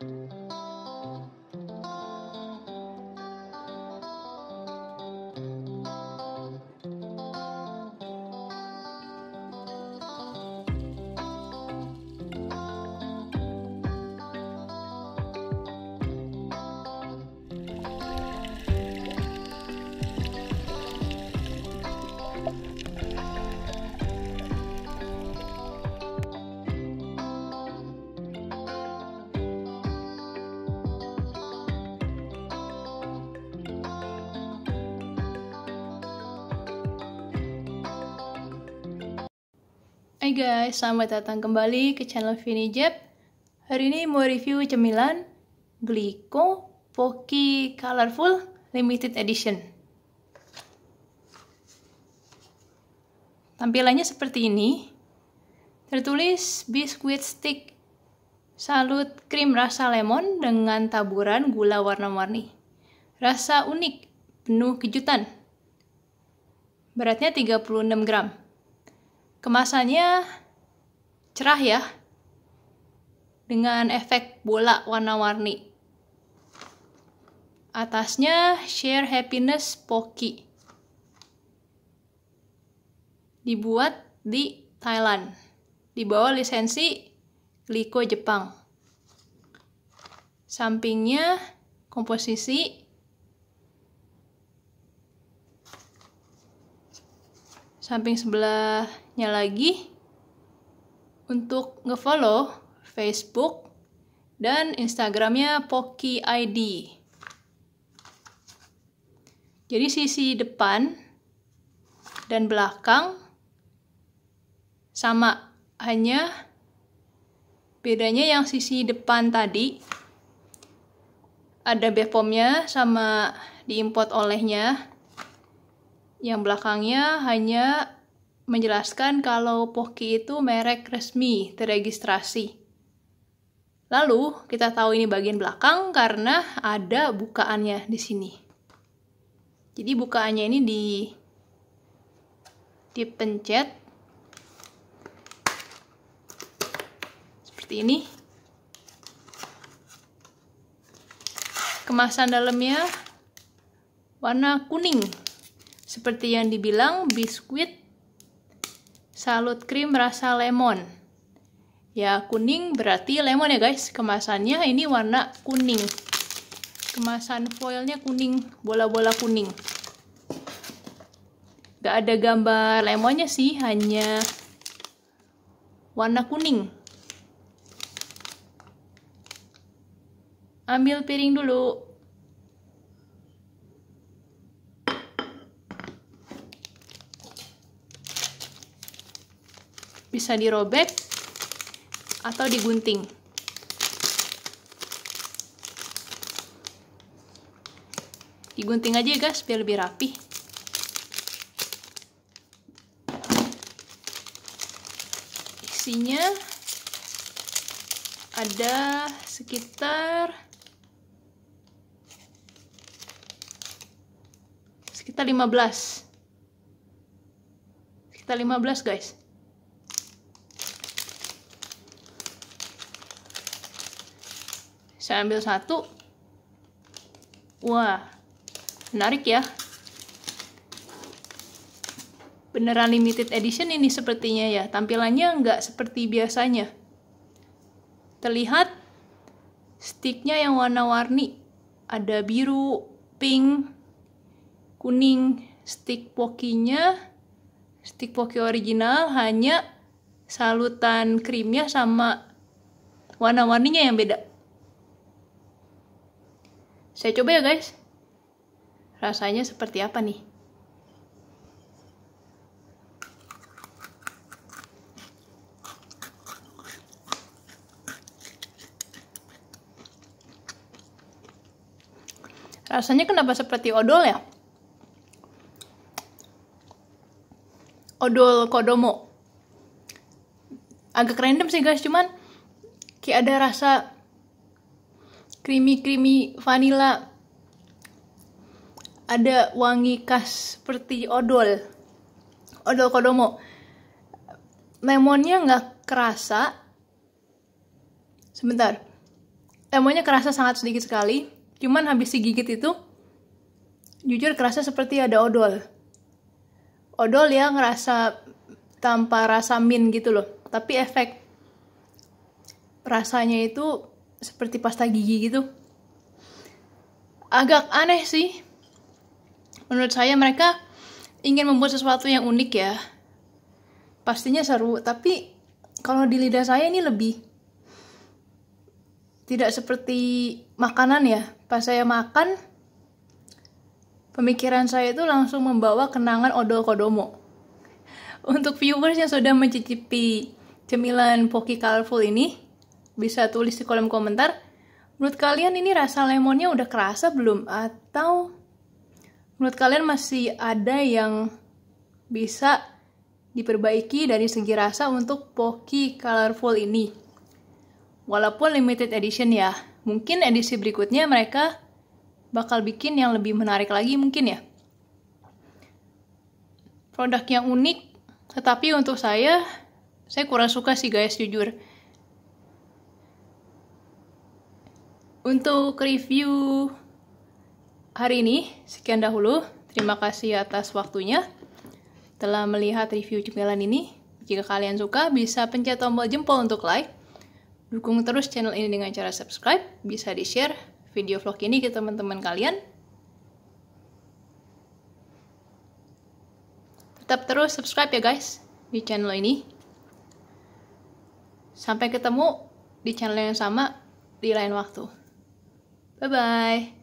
Thank you. Hai guys, selamat datang kembali ke channel Vini Jeb. Hari ini mau review cemilan Glico Poki Colorful Limited Edition. Tampilannya seperti ini. Tertulis biskuit stick salut krim rasa lemon dengan taburan gula warna-warni. Rasa unik, penuh kejutan. Beratnya 36 gram. Kemasannya cerah ya, dengan efek bola warna-warni. Atasnya Share Happiness Poki. Dibuat di Thailand. Di bawah lisensi Liko Jepang. Sampingnya komposisi samping sebelahnya lagi untuk ngefollow Facebook dan Instagramnya Poki ID. Jadi sisi depan dan belakang sama, hanya bedanya yang sisi depan tadi ada bepomnya sama diimport olehnya yang belakangnya hanya menjelaskan kalau Poki itu merek resmi terregistrasi. Lalu, kita tahu ini bagian belakang karena ada bukaannya di sini. Jadi bukaannya ini di dipencet seperti ini. Kemasan dalamnya warna kuning. Seperti yang dibilang, biskuit salut krim rasa lemon. Ya, kuning berarti lemon ya guys. Kemasannya ini warna kuning. Kemasan foilnya kuning, bola-bola kuning. Gak ada gambar lemonnya sih, hanya warna kuning. Ambil piring dulu. bisa dirobek atau digunting. Digunting aja guys, biar lebih rapi. Isinya ada sekitar sekitar 15 sekitar 15 guys saya ambil satu wah menarik ya beneran limited edition ini sepertinya ya tampilannya nggak seperti biasanya terlihat sticknya yang warna-warni ada biru, pink, kuning stick pokinya stick poki original hanya salutan krimnya sama warna-warninya yang beda saya coba ya guys. Rasanya seperti apa nih? Rasanya kenapa seperti odol ya? Odol kodomo. Agak random sih guys, cuman kayak ada rasa creamy creamy vanilla ada wangi khas seperti odol odol kodomo lemonnya nggak kerasa sebentar lemonnya kerasa sangat sedikit sekali cuman habis digigit itu jujur kerasa seperti ada odol odol ya ngerasa tanpa rasa min gitu loh tapi efek rasanya itu seperti pasta gigi gitu. Agak aneh sih. Menurut saya mereka ingin membuat sesuatu yang unik ya. Pastinya seru, tapi kalau di lidah saya ini lebih tidak seperti makanan ya. Pas saya makan, pemikiran saya itu langsung membawa kenangan odol kodomo. Untuk viewers yang sudah mencicipi cemilan Poki Colorful ini, bisa tulis di kolom komentar. Menurut kalian ini rasa lemonnya udah kerasa belum? Atau menurut kalian masih ada yang bisa diperbaiki dari segi rasa untuk Poki Colorful ini? Walaupun limited edition ya, mungkin edisi berikutnya mereka bakal bikin yang lebih menarik lagi mungkin ya. Produk yang unik, tetapi untuk saya, saya kurang suka sih guys jujur. Untuk review hari ini, sekian dahulu. Terima kasih atas waktunya telah melihat review cemilan ini. Jika kalian suka, bisa pencet tombol jempol untuk like. Dukung terus channel ini dengan cara subscribe. Bisa di-share video vlog ini ke teman-teman kalian. Tetap terus subscribe ya guys di channel ini. Sampai ketemu di channel yang sama di lain waktu. 拜拜。